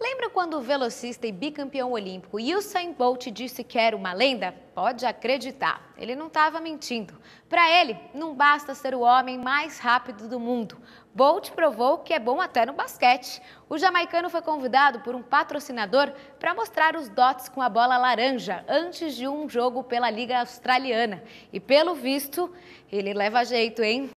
Lembra quando o velocista e bicampeão olímpico Usain Bolt disse que era uma lenda? Pode acreditar, ele não estava mentindo. Para ele, não basta ser o homem mais rápido do mundo. Bolt provou que é bom até no basquete. O jamaicano foi convidado por um patrocinador para mostrar os dots com a bola laranja antes de um jogo pela Liga Australiana. E pelo visto, ele leva jeito, hein?